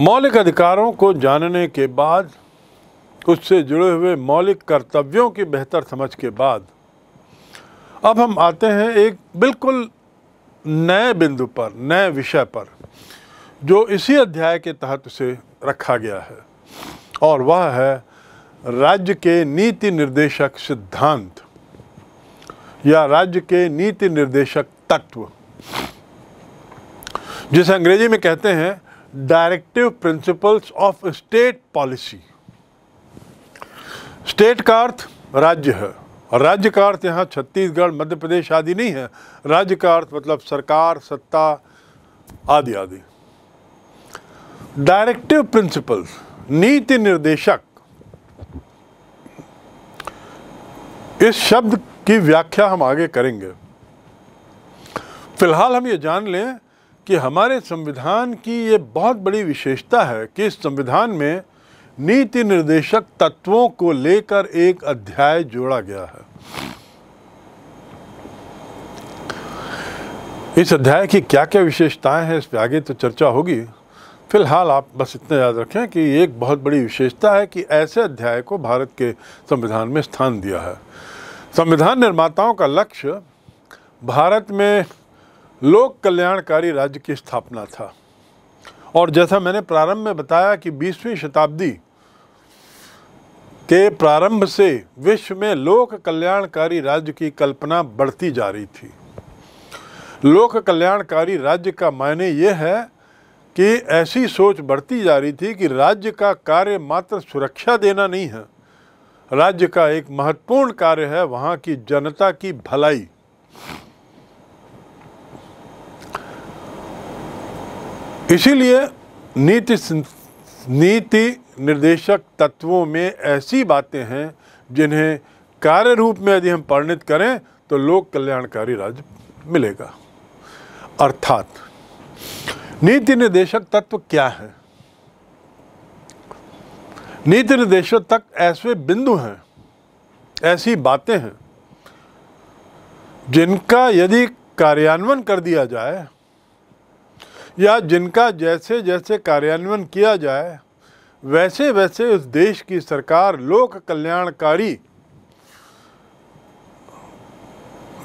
मौलिक अधिकारों को जानने के बाद उससे जुड़े हुए मौलिक कर्तव्यों की बेहतर समझ के बाद अब हम आते हैं एक बिल्कुल नए बिंदु पर नए विषय पर जो इसी अध्याय के तहत उसे रखा गया है और वह है राज्य के नीति निर्देशक सिद्धांत या राज्य के नीति निर्देशक तत्व जिसे अंग्रेजी में कहते हैं directive principles of state policy state का अर्थ राज्य है और राज्य का अर्थ यहाँ छत्तीसगढ़ मध्य प्रदेश आदि नहीं है राज्य का अर्थ मतलब सरकार सत्ता आदि आदि डायरेक्टिव प्रिंसिपल्स नीति निर्देशक इस शब्द की व्याख्या हम आगे करेंगे फिलहाल हम ये जान लें कि हमारे संविधान की ये बहुत बड़ी विशेषता है कि इस संविधान में नीति निर्देशक तत्वों को लेकर एक अध्याय जोड़ा गया है इस अध्याय की क्या क्या विशेषताएं हैं इस पर आगे तो चर्चा होगी फिलहाल आप बस इतना याद रखें कि एक बहुत बड़ी विशेषता है कि ऐसे अध्याय को भारत के संविधान में स्थान दिया है संविधान निर्माताओं का लक्ष्य भारत में लोक कल्याणकारी राज्य की स्थापना था और जैसा मैंने प्रारंभ में बताया कि 20वीं शताब्दी के प्रारंभ से विश्व में लोक कल्याणकारी राज्य की कल्पना बढ़ती जा रही थी लोक कल्याणकारी राज्य का मायने यह है कि ऐसी सोच बढ़ती जा रही थी कि राज्य का कार्य मात्र सुरक्षा देना नहीं है राज्य का एक महत्वपूर्ण कार्य है वहाँ की जनता की भलाई इसीलिए नीति नीति निर्देशक तत्वों में ऐसी बातें हैं जिन्हें कार्य रूप में यदि हम परिणित करें तो लोक कल्याणकारी राज्य मिलेगा अर्थात नीति निर्देशक तत्व क्या है नीति निर्देशों तक ऐसे बिंदु हैं ऐसी बातें हैं जिनका यदि कार्यान्वयन कर दिया जाए या जिनका जैसे जैसे कार्यान्वयन किया जाए वैसे वैसे उस देश की सरकार लोक कल्याणकारी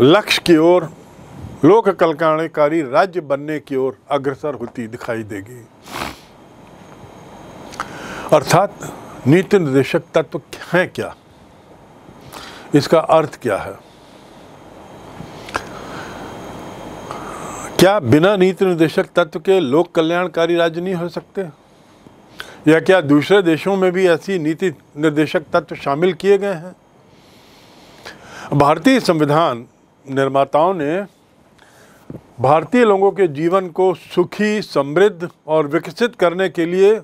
लक्ष्य की ओर लोक कल्याणकारी राज्य बनने की ओर अग्रसर होती दिखाई देगी अर्थात नीति निर्देशक तत्व हैं क्या इसका अर्थ क्या है क्या बिना नीति निर्देशक तत्व के लोक कल्याणकारी राज्य नहीं हो सकते या क्या दूसरे देशों में भी ऐसी नीति निर्देशक तत्व शामिल किए गए हैं भारतीय संविधान निर्माताओं ने भारतीय लोगों के जीवन को सुखी समृद्ध और विकसित करने के लिए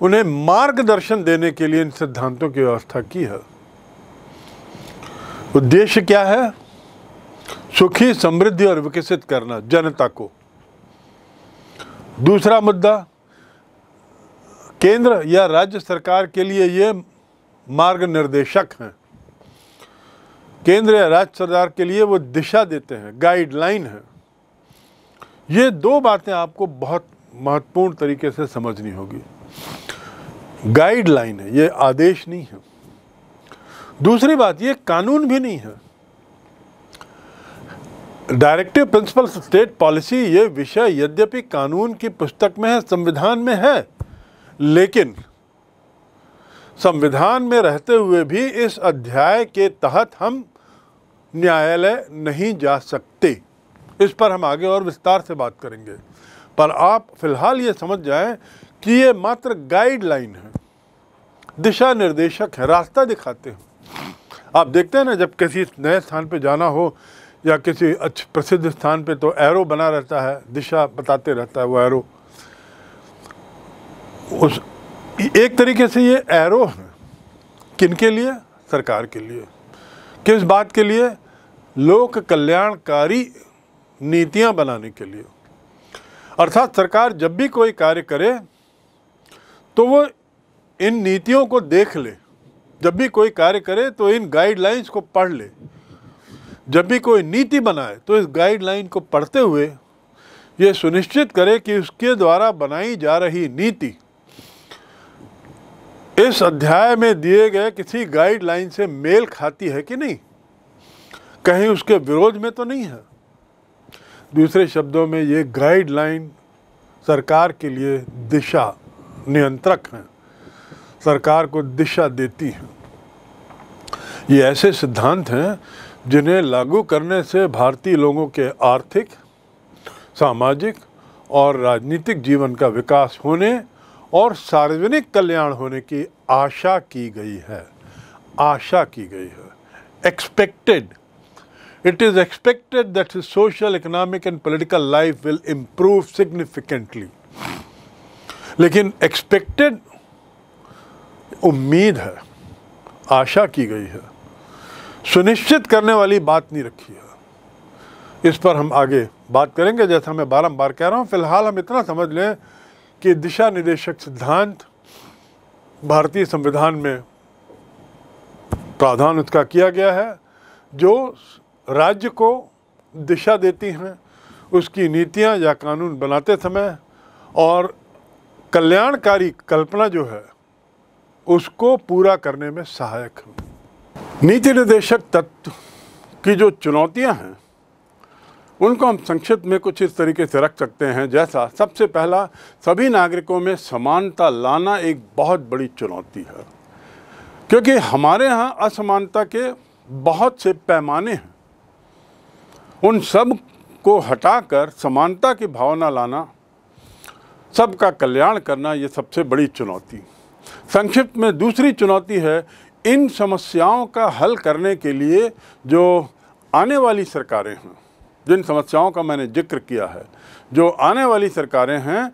उन्हें मार्गदर्शन देने के लिए इन सिद्धांतों की व्यवस्था की है उद्देश्य क्या है सुखी समृद्धि और विकसित करना जनता को दूसरा मुद्दा केंद्र या राज्य सरकार के लिए ये मार्ग निर्देशक हैं केंद्र या राज्य सरकार के लिए वो दिशा देते हैं गाइडलाइन है ये दो बातें आपको बहुत महत्वपूर्ण तरीके से समझनी होगी गाइडलाइन है ये आदेश नहीं है दूसरी बात ये कानून भी नहीं है डायरेक्टिव प्रिंसिपल स्टेट पॉलिसी ये विषय यद्यपि कानून की पुस्तक में है संविधान में है लेकिन संविधान में रहते हुए भी इस अध्याय के तहत हम न्यायालय नहीं जा सकते इस पर हम आगे और विस्तार से बात करेंगे पर आप फिलहाल ये समझ जाएं कि ये मात्र गाइडलाइन है दिशा निर्देशक है रास्ता दिखाते हैं आप देखते हैं ना जब किसी नए स्थान पर जाना हो या किसी अच्छे प्रसिद्ध स्थान पे तो एरो बना रहता है दिशा बताते रहता है वो एरो उस एक तरीके से ये एरो है किन के लिए सरकार के लिए किस बात के लिए लोक कल्याणकारी नीतियां बनाने के लिए अर्थात सरकार जब भी कोई कार्य करे तो वो इन नीतियों को देख ले जब भी कोई कार्य करे तो इन गाइडलाइंस को पढ़ ले जब भी कोई नीति बनाए तो इस गाइडलाइन को पढ़ते हुए ये सुनिश्चित करे कि उसके द्वारा बनाई जा रही नीति इस अध्याय में दिए गए किसी गाइडलाइन से मेल खाती है कि नहीं कहीं उसके विरोध में तो नहीं है दूसरे शब्दों में ये गाइडलाइन सरकार के लिए दिशा नियंत्रक हैं सरकार को दिशा देती हैं ये ऐसे सिद्धांत हैं जिन्हें लागू करने से भारतीय लोगों के आर्थिक सामाजिक और राजनीतिक जीवन का विकास होने और सार्वजनिक कल्याण होने की आशा की गई है आशा की गई है expected it is expected that social economic and political life will improve significantly लेकिन एक्सपेक्टेड उम्मीद है आशा की गई है सुनिश्चित करने वाली बात नहीं रखी है इस पर हम आगे बात करेंगे जैसा मैं बारंबार कह रहा हूँ फ़िलहाल हम इतना समझ लें कि दिशा निर्देशक सिद्धांत भारतीय संविधान में प्रावधान उसका किया गया है जो राज्य को दिशा देती हैं उसकी नीतियां या कानून बनाते समय और कल्याणकारी कल्पना जो है उसको पूरा करने में सहायक है नीति निर्देशक तत्व की जो चुनौतियां हैं उनको हम संक्षिप्त में कुछ इस तरीके से रख सकते हैं जैसा सबसे पहला सभी नागरिकों में समानता लाना एक बहुत बड़ी चुनौती है क्योंकि हमारे यहाँ असमानता के बहुत से पैमाने हैं उन सब को हटाकर समानता की भावना लाना सबका कल्याण करना ये सबसे बड़ी चुनौती संक्षिप्त में दूसरी चुनौती है इन समस्याओं का हल करने के लिए जो आने वाली सरकारें हैं जिन समस्याओं का मैंने जिक्र किया है जो आने वाली सरकारें हैं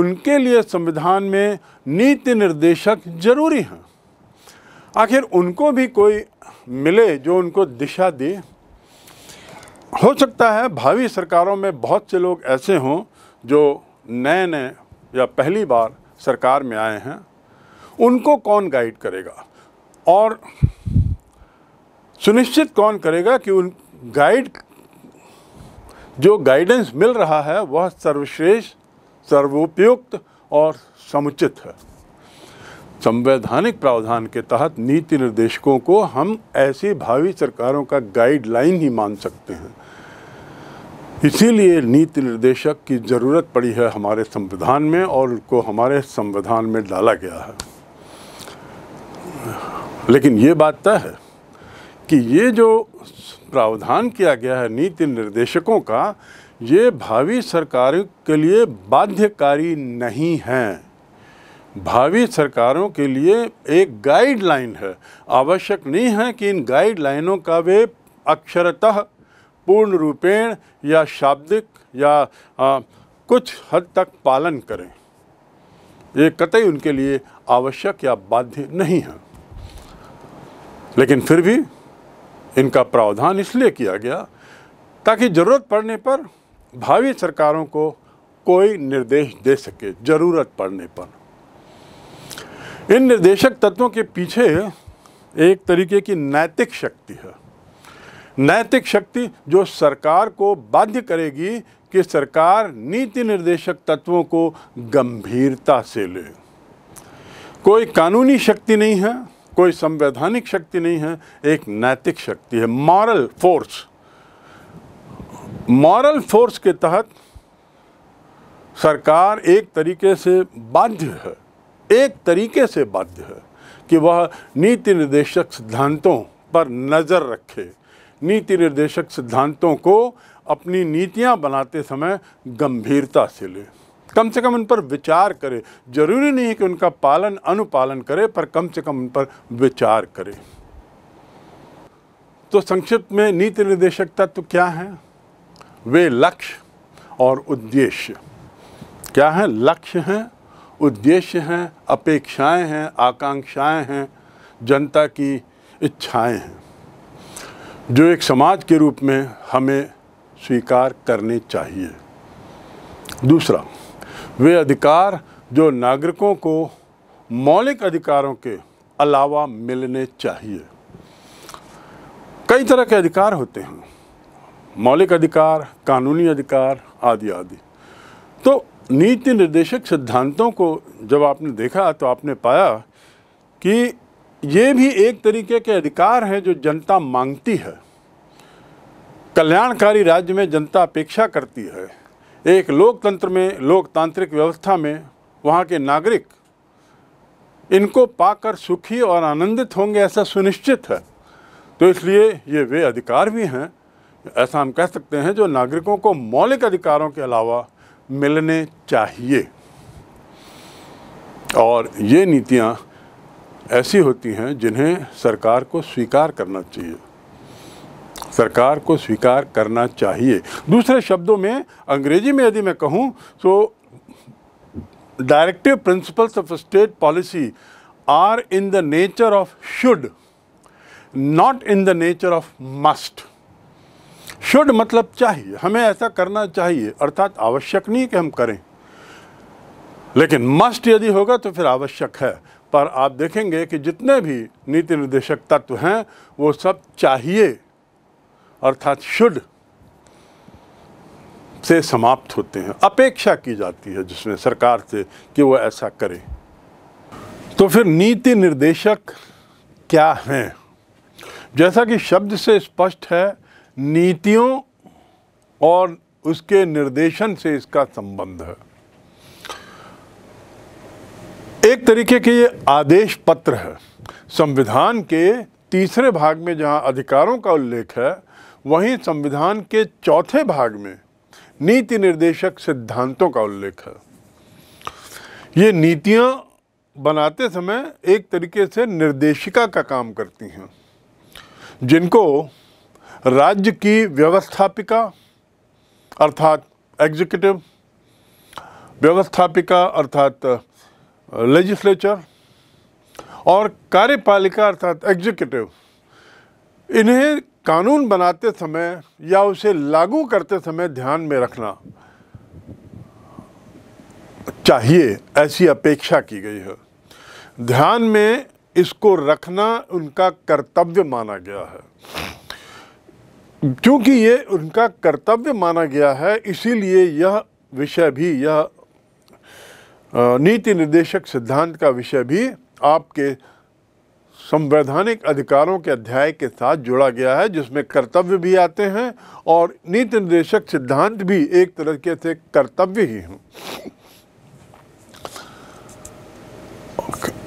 उनके लिए संविधान में नीति निर्देशक जरूरी हैं आखिर उनको भी कोई मिले जो उनको दिशा दे हो सकता है भावी सरकारों में बहुत से लोग ऐसे हों जो नए नए या पहली बार सरकार में आए हैं उनको कौन गाइड करेगा और सुनिश्चित कौन करेगा कि उन गाइड जो गाइडेंस मिल रहा है वह सर्वश्रेष्ठ सर्वोपयुक्त और समुचित है संवैधानिक प्रावधान के तहत नीति निर्देशकों को हम ऐसी भावी सरकारों का गाइडलाइन ही मान सकते हैं इसीलिए नीति निर्देशक की ज़रूरत पड़ी है हमारे संविधान में और उनको हमारे संविधान में डाला गया है लेकिन ये बात तय है कि ये जो प्रावधान किया गया है नीति निर्देशकों का ये भावी सरकारों के लिए बाध्यकारी नहीं हैं भावी सरकारों के लिए एक गाइडलाइन है आवश्यक नहीं है कि इन गाइडलाइनों का वे अक्षरतः पूर्ण रूपेण या शाब्दिक या आ, कुछ हद तक पालन करें ये कतई उनके लिए आवश्यक या बाध्य नहीं है लेकिन फिर भी इनका प्रावधान इसलिए किया गया ताकि ज़रूरत पड़ने पर भावी सरकारों को कोई निर्देश दे सके ज़रूरत पड़ने पर इन निर्देशक तत्वों के पीछे एक तरीके की नैतिक शक्ति है नैतिक शक्ति जो सरकार को बाध्य करेगी कि सरकार नीति निर्देशक तत्वों को गंभीरता से ले कोई कानूनी शक्ति नहीं है कोई संवैधानिक शक्ति नहीं है एक नैतिक शक्ति है मॉरल फोर्स मॉरल फोर्स के तहत सरकार एक तरीके से बाध्य है एक तरीके से बाध्य है कि वह नीति निर्देशक सिद्धांतों पर नज़र रखे नीति निर्देशक सिद्धांतों को अपनी नीतियां बनाते समय गंभीरता से लें कम से कम उन पर विचार करे ज़रूरी नहीं है कि उनका पालन अनुपालन करे पर कम से कम उन पर विचार करे तो संक्षिप्त में नीति निर्देशक तत्व क्या है वे लक्ष्य और उद्देश्य क्या है लक्ष्य हैं उद्देश्य हैं अपेक्षाएं हैं आकांक्षाएं हैं जनता की इच्छाएं हैं जो एक समाज के रूप में हमें स्वीकार करने चाहिए दूसरा वे अधिकार जो नागरिकों को मौलिक अधिकारों के अलावा मिलने चाहिए कई तरह के अधिकार होते हैं मौलिक अधिकार कानूनी अधिकार आदि आदि तो नीति निर्देशक सिद्धांतों को जब आपने देखा तो आपने पाया कि ये भी एक तरीके के अधिकार हैं जो जनता मांगती है कल्याणकारी राज्य में जनता अपेक्षा करती है एक लोकतंत्र में लोकतांत्रिक व्यवस्था में वहाँ के नागरिक इनको पाकर सुखी और आनंदित होंगे ऐसा सुनिश्चित है तो इसलिए ये वे अधिकार भी हैं ऐसा हम कह सकते हैं जो नागरिकों को मौलिक अधिकारों के अलावा मिलने चाहिए और ये नीतियाँ ऐसी होती हैं जिन्हें सरकार को स्वीकार करना चाहिए सरकार को स्वीकार करना चाहिए दूसरे शब्दों में अंग्रेजी में यदि मैं कहूँ तो directive principles of state policy are in the nature of should not in the nature of must should मतलब चाहिए हमें ऐसा करना चाहिए अर्थात आवश्यक नहीं कि हम करें लेकिन मस्ट यदि होगा तो फिर आवश्यक है पर आप देखेंगे कि जितने भी नीति निर्देशक तत्व हैं वो सब चाहिए अर्थात शुड से समाप्त होते हैं अपेक्षा की जाती है जिसमें सरकार से कि वो ऐसा करे तो फिर नीति निर्देशक क्या हैं जैसा कि शब्द से स्पष्ट है नीतियों और उसके निर्देशन से इसका संबंध है एक तरीके के ये आदेश पत्र है संविधान के तीसरे भाग में जहां अधिकारों का उल्लेख है वहीं संविधान के चौथे भाग में नीति निर्देशक सिद्धांतों का उल्लेख है ये नीतियाँ बनाते समय एक तरीके से निर्देशिका का काम करती हैं जिनको राज्य की व्यवस्थापिका अर्थात एग्जीक्यूटिव व्यवस्थापिका अर्थात लेजिस्लेचर और कार्यपालिका अर्थात एग्जीक्यूटिव इन्हें कानून बनाते समय या उसे लागू करते समय ध्यान में रखना चाहिए ऐसी अपेक्षा की गई है ध्यान में इसको रखना उनका कर्तव्य माना गया है क्योंकि ये उनका कर्तव्य माना गया है इसीलिए यह विषय भी यह नीति निर्देशक सिद्धांत का विषय भी आपके संवैधानिक अधिकारों के अध्याय के साथ जोड़ा गया है जिसमें कर्तव्य भी आते हैं और नीति निर्देशक सिद्धांत भी एक तरीके से कर्तव्य ही हैं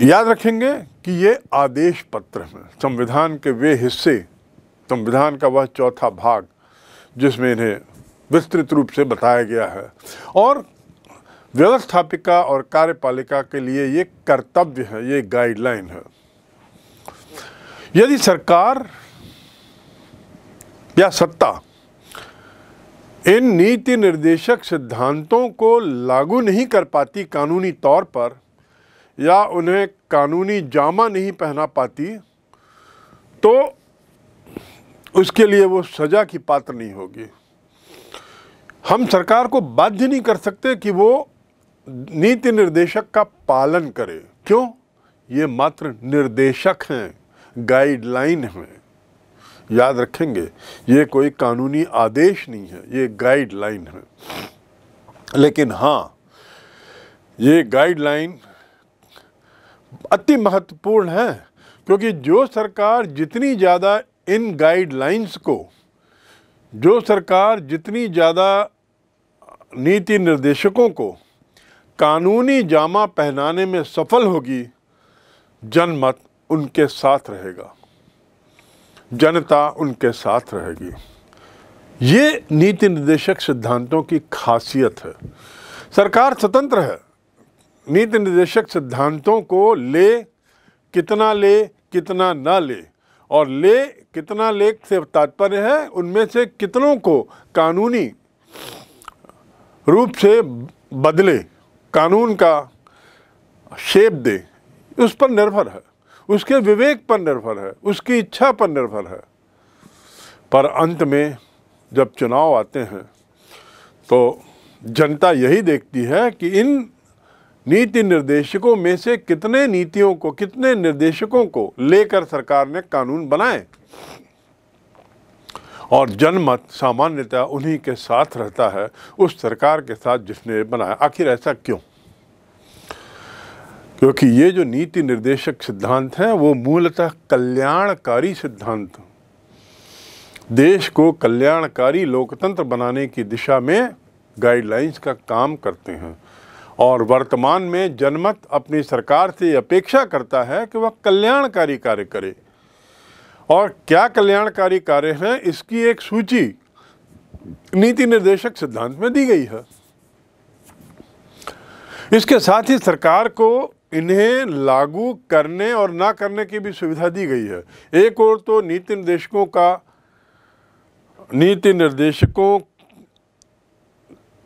याद रखेंगे कि ये आदेश पत्र है संविधान के वे हिस्से संविधान का वह चौथा भाग जिसमें इन्हें विस्तृत रूप से बताया गया है और व्यवस्थापिका और कार्यपालिका के लिए ये कर्तव्य है ये गाइडलाइन है यदि सरकार या सत्ता इन नीति निर्देशक सिद्धांतों को लागू नहीं कर पाती कानूनी तौर पर या उन्हें कानूनी जामा नहीं पहना पाती तो उसके लिए वो सज़ा की पात्र नहीं होगी हम सरकार को बाध्य नहीं कर सकते कि वो नीति निर्देशक का पालन करे क्यों ये मात्र निर्देशक हैं गाइडलाइन है याद रखेंगे ये कोई कानूनी आदेश नहीं है ये गाइडलाइन है लेकिन हाँ ये गाइडलाइन अति महत्वपूर्ण है क्योंकि जो सरकार जितनी ज़्यादा इन गाइडलाइंस को जो सरकार जितनी ज़्यादा नीति निर्देशकों को कानूनी जामा पहनाने में सफल होगी जनमत उनके साथ रहेगा जनता उनके साथ रहेगी ये नीति निर्देशक सिद्धांतों की खासियत है सरकार स्वतंत्र है नीति निर्देशक सिद्धांतों को ले कितना ले कितना ना ले और ले कितना ले से तात्पर्य है उनमें से कितनों को कानूनी रूप से बदले कानून का शेप दे उस पर निर्भर है उसके विवेक पर निर्भर है उसकी इच्छा पर निर्भर है पर अंत में जब चुनाव आते हैं तो जनता यही देखती है कि इन नीति निर्देशकों में से कितने नीतियों को कितने निर्देशकों को लेकर सरकार ने कानून बनाए और जनमत सामान्यतः उन्हीं के साथ रहता है उस सरकार के साथ जिसने बनाया आखिर ऐसा क्यों क्योंकि ये जो नीति निर्देशक सिद्धांत हैं वो मूलतः कल्याणकारी सिद्धांत देश को कल्याणकारी लोकतंत्र बनाने की दिशा में गाइडलाइंस का काम करते हैं और वर्तमान में जनमत अपनी सरकार से अपेक्षा करता है कि वह कल्याणकारी कार्य करे और क्या कल्याणकारी कार्य हैं इसकी एक सूची नीति निर्देशक सिद्धांत में दी गई है इसके साथ ही सरकार को इन्हें लागू करने और ना करने की भी सुविधा दी गई है एक और तो नीति निर्देशकों का नीति निर्देशकों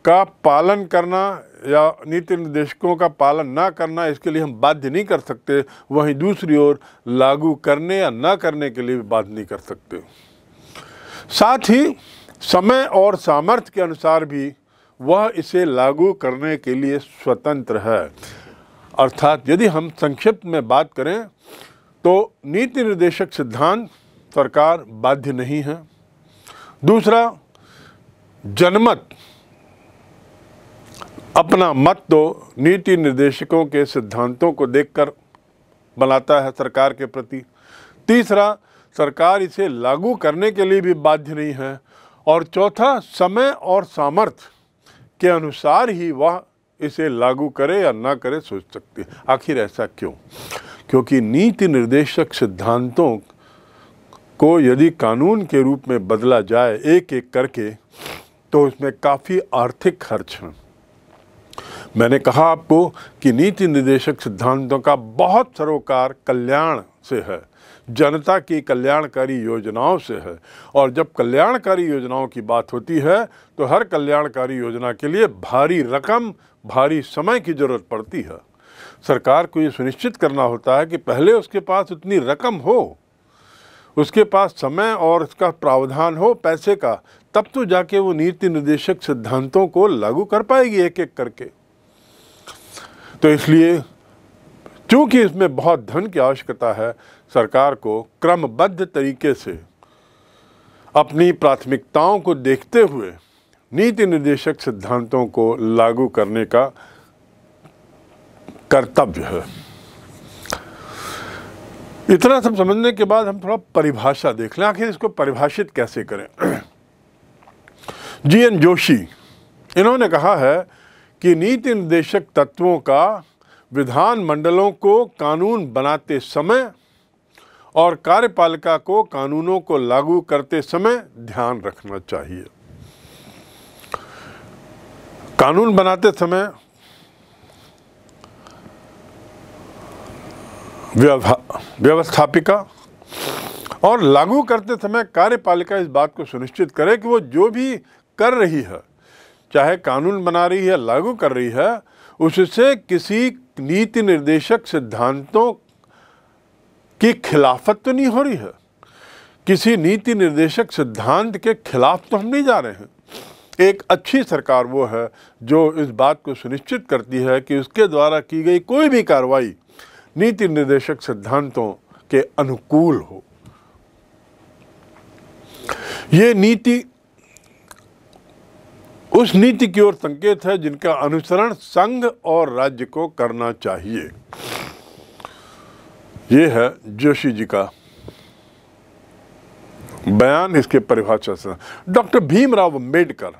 का पालन करना या नीति निर्देशकों का पालन ना करना इसके लिए हम बाध्य नहीं कर सकते वहीं दूसरी ओर लागू करने या ना करने के लिए भी बाध्य नहीं कर सकते साथ ही समय और सामर्थ्य के अनुसार भी वह इसे लागू करने के लिए स्वतंत्र है अर्थात यदि हम संक्षिप्त में बात करें तो नीति निर्देशक सिद्धांत सरकार बाध्य नहीं है दूसरा जनमत अपना मत तो नीति निर्देशकों के सिद्धांतों को देखकर बनाता है सरकार के प्रति तीसरा सरकार इसे लागू करने के लिए भी बाध्य नहीं है और चौथा समय और सामर्थ्य के अनुसार ही वह इसे लागू करे या ना करे सोच सकते आखिर ऐसा क्यों क्योंकि नीति निर्देशक सिद्धांतों को यदि कानून के रूप में बदला जाए एक एक करके तो उसमें काफ़ी आर्थिक खर्च है मैंने कहा आपको कि नीति निर्देशक सिद्धांतों का बहुत सरोकार कल्याण से है जनता की कल्याणकारी योजनाओं से है और जब कल्याणकारी योजनाओं की बात होती है तो हर कल्याणकारी योजना के लिए भारी रकम भारी समय की ज़रूरत पड़ती है सरकार को ये सुनिश्चित करना होता है कि पहले उसके पास उतनी रकम हो उसके पास समय और उसका प्रावधान हो पैसे का तब तो जाके वो नीति निर्देशक सिद्धांतों को लागू कर पाएगी एक एक करके तो इसलिए क्योंकि इसमें बहुत धन की आवश्यकता है सरकार को क्रमबद्ध तरीके से अपनी प्राथमिकताओं को देखते हुए नीति निर्देशक सिद्धांतों को लागू करने का कर्तव्य है इतना सब समझने के बाद हम थोड़ा परिभाषा देख लें आखिर इसको परिभाषित कैसे करें जी एन जोशी इन्होंने कहा है कि नीति निर्देशक तत्वों का विधान मंडलों को कानून बनाते समय और कार्यपालिका को कानूनों को लागू करते समय ध्यान रखना चाहिए कानून बनाते समय व्यवस्थापिका और लागू करते समय कार्यपालिका इस बात को सुनिश्चित करे कि वो जो भी कर रही है चाहे कानून बना रही है लागू कर रही है उससे किसी नीति निर्देशक सिद्धांतों की खिलाफत तो नहीं हो रही है किसी नीति निर्देशक सिद्धांत के खिलाफ तो हम नहीं जा रहे हैं एक अच्छी सरकार वो है जो इस बात को सुनिश्चित करती है कि उसके द्वारा की गई कोई भी कार्रवाई नीति निर्देशक सिद्धांतों के अनुकूल हो ये नीति उस नीति की ओर संकेत है जिनका अनुसरण संघ और राज्य को करना चाहिए ये है जोशी जी का बयान इसके परिभाषा से डॉक्टर भीमराव अंबेडकर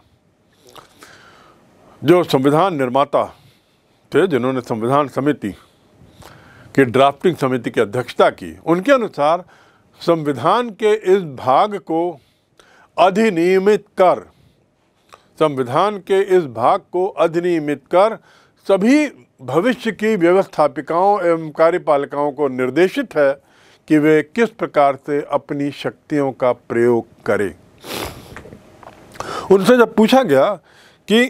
जो संविधान निर्माता थे जिन्होंने संविधान समिति की ड्राफ्टिंग समिति की अध्यक्षता की उनके अनुसार संविधान के इस भाग को अधिनियमित कर संविधान के इस भाग को अधिनियमित कर सभी भविष्य की व्यवस्थापिकाओं एवं कार्यपालिकाओं को निर्देशित है कि वे किस प्रकार से अपनी शक्तियों का प्रयोग करें उनसे जब पूछा गया कि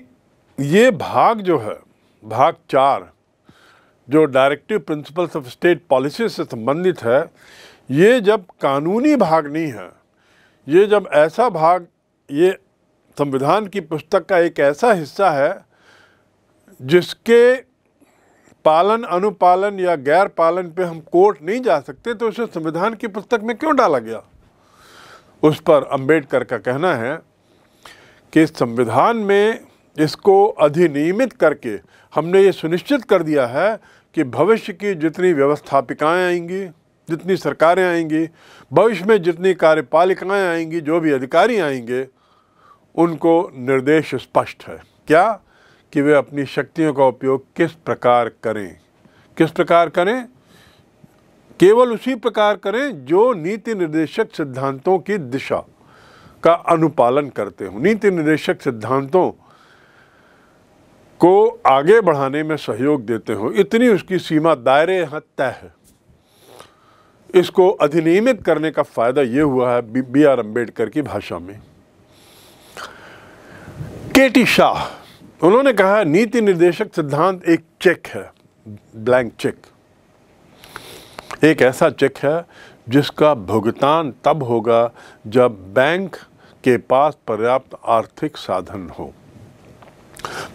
ये भाग जो है भाग चार जो directive principles of state policy से संबंधित है ये जब कानूनी भाग नहीं है ये जब ऐसा भाग ये संविधान की पुस्तक का एक ऐसा हिस्सा है जिसके पालन अनुपालन या गैर पालन पे हम कोर्ट नहीं जा सकते तो उसे संविधान की पुस्तक में क्यों डाला गया उस पर अंबेडकर का कहना है कि संविधान में इसको अधिनियमित करके हमने ये सुनिश्चित कर दिया है कि भविष्य की जितनी व्यवस्थापिकाएँ आएंगी जितनी सरकारें आएंगी भविष्य में जितनी कार्यपालिकाएँ आएंगी जो भी अधिकारी आएंगे उनको निर्देश स्पष्ट है क्या कि वे अपनी शक्तियों का उपयोग किस प्रकार करें किस प्रकार करें केवल उसी प्रकार करें जो नीति निर्देशक सिद्धांतों की दिशा का अनुपालन करते हो नीति निर्देशक सिद्धांतों को आगे बढ़ाने में सहयोग देते हो इतनी उसकी सीमा दायरे यहाँ तय है इसको अधिनियमित करने का फ़ायदा ये हुआ है बी आर अम्बेडकर की भाषा में केटी शाह उन्होंने कहा नीति निर्देशक सिद्धांत एक चेक है ब्लैंक चेक एक ऐसा चेक है जिसका भुगतान तब होगा जब बैंक के पास पर्याप्त आर्थिक साधन हो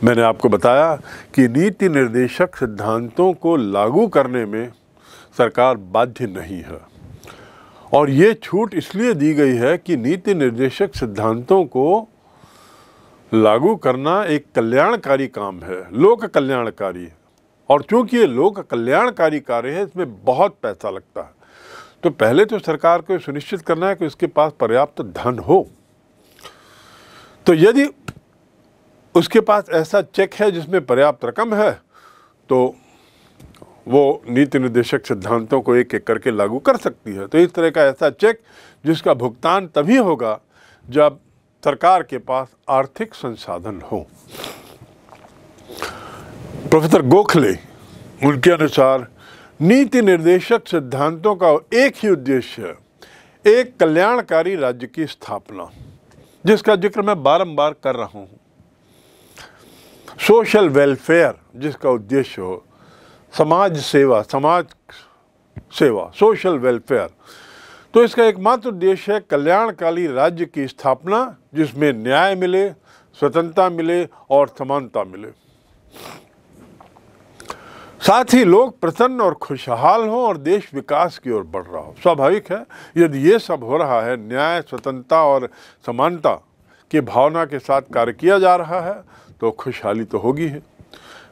मैंने आपको बताया कि नीति निर्देशक सिद्धांतों को लागू करने में सरकार बाध्य नहीं है और ये छूट इसलिए दी गई है कि नीति निर्देशक सिद्धांतों को लागू करना एक कल्याणकारी काम है लोक कल्याणकारी और चूंकि ये लोक कल्याणकारी कार्य है इसमें बहुत पैसा लगता है तो पहले तो सरकार को सुनिश्चित करना है कि उसके पास पर्याप्त धन हो तो यदि उसके पास ऐसा चेक है जिसमें पर्याप्त रकम है तो वो नीति निर्देशक सिद्धांतों को एक एक करके लागू कर सकती है तो इस तरह का ऐसा चेक जिसका भुगतान तभी होगा जब सरकार के पास आर्थिक संसाधन हो प्रोफेसर गोखले उनके अनुसार नीति निर्देशक सिद्धांतों का एक ही उद्देश्य एक कल्याणकारी राज्य की स्थापना जिसका जिक्र मैं बारंबार कर रहा हूं सोशल वेलफेयर जिसका उद्देश्य हो समाज सेवा समाज सेवा सोशल वेलफेयर तो इसका एकमात्र उद्देश्य है कल्याणकारी राज्य की स्थापना जिसमें न्याय मिले स्वतंत्रता मिले और समानता मिले साथ ही लोग प्रसन्न और खुशहाल हों और देश विकास की ओर बढ़ रहा हो स्वाभाविक है यदि ये सब हो रहा है न्याय स्वतंत्रता और समानता की भावना के साथ कार्य किया जा रहा है तो खुशहाली तो होगी है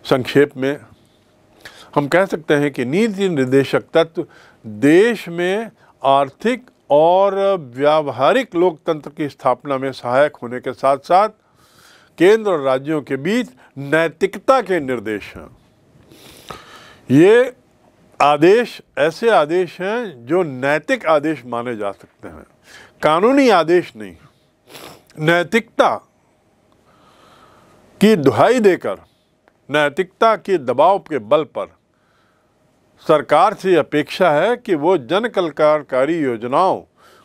संक्षेप में हम कह सकते हैं कि नीति निर्देशक तत्व देश में आर्थिक और व्यावहारिक लोकतंत्र की स्थापना में सहायक होने के साथ साथ केंद्र और राज्यों के बीच नैतिकता के निर्देश हैं ये आदेश ऐसे आदेश हैं जो नैतिक आदेश माने जा सकते हैं कानूनी आदेश नहीं नैतिकता की दुहाई देकर नैतिकता के दबाव के बल पर सरकार से अपेक्षा है कि वो जन कल्याणकारी योजनाओं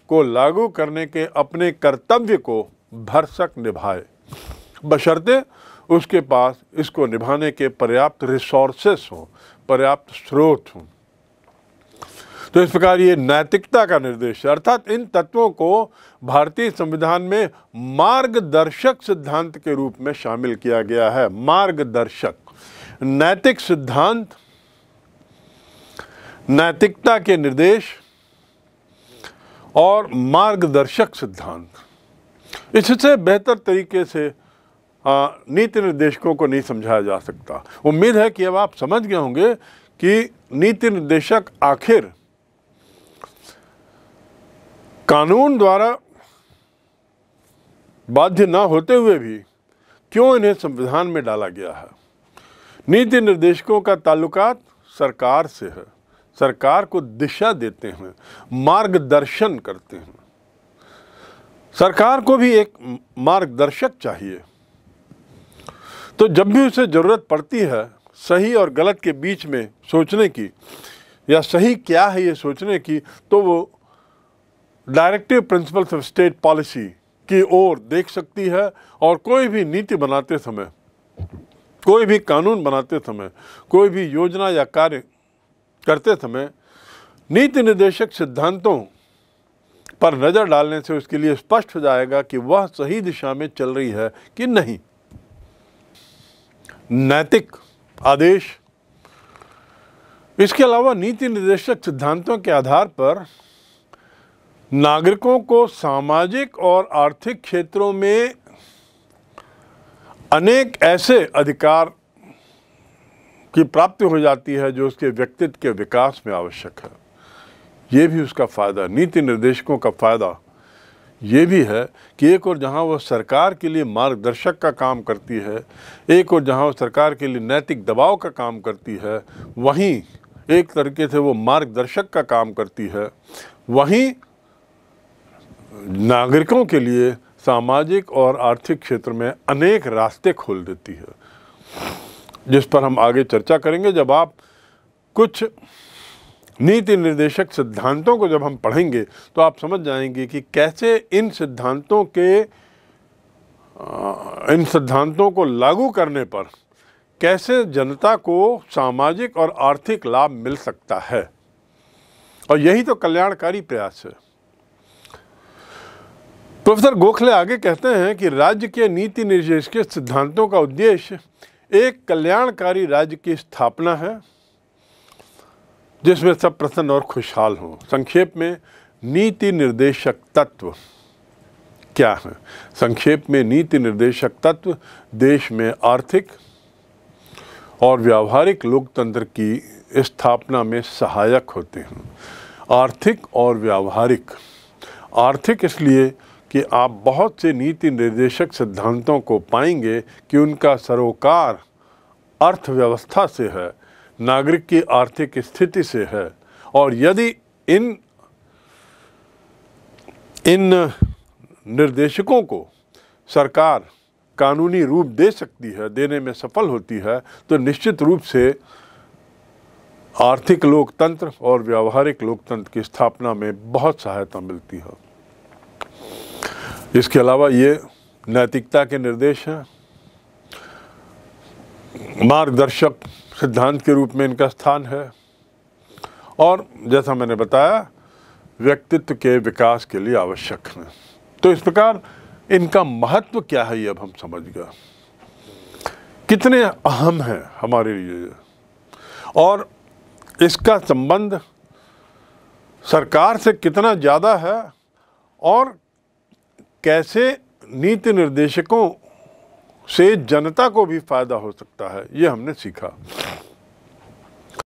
को लागू करने के अपने कर्तव्य को भरसक निभाए बशर्ते उसके पास इसको निभाने के पर्याप्त रिसोर्सेस हों पर्याप्त स्रोत हों तो इस प्रकार ये नैतिकता का निर्देश है अर्थात इन तत्वों को भारतीय संविधान में मार्गदर्शक सिद्धांत के रूप में शामिल किया गया है मार्गदर्शक नैतिक सिद्धांत नैतिकता के निर्देश और मार्गदर्शक सिद्धांत इससे बेहतर तरीके से नीति निर्देशकों को नहीं समझाया जा सकता उम्मीद है कि अब आप समझ गए होंगे कि नीति निर्देशक आखिर कानून द्वारा बाध्य ना होते हुए भी क्यों इन्हें संविधान में डाला गया है नीति निर्देशकों का ताल्लुकात सरकार से है सरकार को दिशा देते हैं मार्गदर्शन करते हैं सरकार को भी एक मार्गदर्शक चाहिए तो जब भी उसे ज़रूरत पड़ती है सही और गलत के बीच में सोचने की या सही क्या है ये सोचने की तो वो directive principles of state policy की ओर देख सकती है और कोई भी नीति बनाते समय कोई भी कानून बनाते समय कोई भी योजना या कार्य करते समय नीति निर्देशक सिद्धांतों पर नज़र डालने से उसके लिए स्पष्ट हो जाएगा कि वह सही दिशा में चल रही है कि नहीं नैतिक आदेश इसके अलावा नीति निर्देशक सिद्धांतों के आधार पर नागरिकों को सामाजिक और आर्थिक क्षेत्रों में अनेक ऐसे अधिकार की प्राप्ति हो जाती है जो उसके व्यक्तित्व के विकास में आवश्यक है ये भी उसका फ़ायदा नीति निर्देशकों का फ़ायदा ये भी है कि एक और जहाँ वह सरकार के लिए मार्गदर्शक का काम करती है एक और जहाँ वह सरकार के लिए नैतिक दबाव का काम करती है वहीं एक तरीके से वो मार्गदर्शक का काम करती है वहीं नागरिकों के लिए सामाजिक और आर्थिक क्षेत्र में अनेक रास्ते खोल देती है जिस पर हम आगे चर्चा करेंगे जब आप कुछ नीति निर्देशक सिद्धांतों को जब हम पढ़ेंगे तो आप समझ जाएंगे कि कैसे इन सिद्धांतों के इन सिद्धांतों को लागू करने पर कैसे जनता को सामाजिक और आर्थिक लाभ मिल सकता है और यही तो कल्याणकारी प्रयास है प्रोफेसर गोखले आगे कहते हैं कि राज्य के नीति निर्देश के सिद्धांतों का उद्देश्य एक कल्याणकारी राज्य की स्थापना है जिसमें सब प्रसन्न और खुशहाल हों संक्षेप में नीति निर्देशक तत्व क्या है संक्षेप में नीति निर्देशक तत्व देश में आर्थिक और व्यावहारिक लोकतंत्र की स्थापना में सहायक होते हैं आर्थिक और व्यावहारिक आर्थिक इसलिए कि आप बहुत से नीति निर्देशक सिद्धांतों को पाएंगे कि उनका सरोकार अर्थव्यवस्था से है नागरिक की आर्थिक स्थिति से है और यदि इन इन निर्देशकों को सरकार कानूनी रूप दे सकती है देने में सफल होती है तो निश्चित रूप से आर्थिक लोकतंत्र और व्यावहारिक लोकतंत्र की स्थापना में बहुत सहायता मिलती है इसके अलावा ये नैतिकता के निर्देश हैं मार्गदर्शक सिद्धांत के रूप में इनका स्थान है और जैसा मैंने बताया व्यक्तित्व के विकास के लिए आवश्यक हैं तो इस प्रकार इनका महत्व क्या है ये अब हम समझ गए कितने अहम हैं हमारे लिए और इसका संबंध सरकार से कितना ज़्यादा है और कैसे नीति निर्देशकों से जनता को भी फ़ायदा हो सकता है ये हमने सीखा